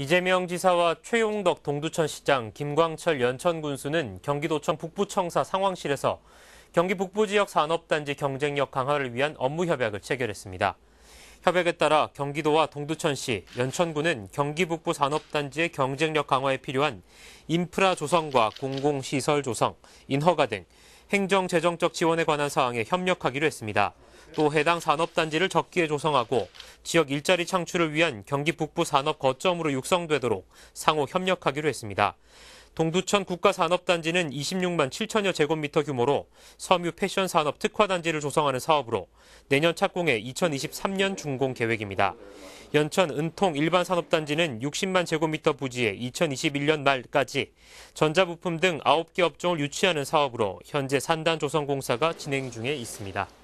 이재명 지사와 최용덕 동두천 시장, 김광철 연천 군수는 경기도청 북부청사 상황실에서 경기 북부 지역 산업단지 경쟁력 강화를 위한 업무 협약을 체결했습니다. 협약에 따라 경기도와 동두천시, 연천군은 경기 북부 산업단지의 경쟁력 강화에 필요한 인프라 조성과 공공시설 조성, 인허가 등 행정재정적 지원에 관한 사항에 협력하기로 했습니다. 또 해당 산업단지를 적기에 조성하고 지역 일자리 창출을 위한 경기 북부 산업 거점으로 육성되도록 상호 협력하기로 했습니다. 동두천 국가산업단지는 26만 7천여 제곱미터 규모로 섬유 패션 산업 특화단지를 조성하는 사업으로 내년 착공해 2023년 준공 계획입니다. 연천 은통 일반 산업단지는 60만 제곱미터 부지에 2021년 말까지 전자부품 등 9개 업종을 유치하는 사업으로 현재 산단 조성 공사가 진행 중에 있습니다.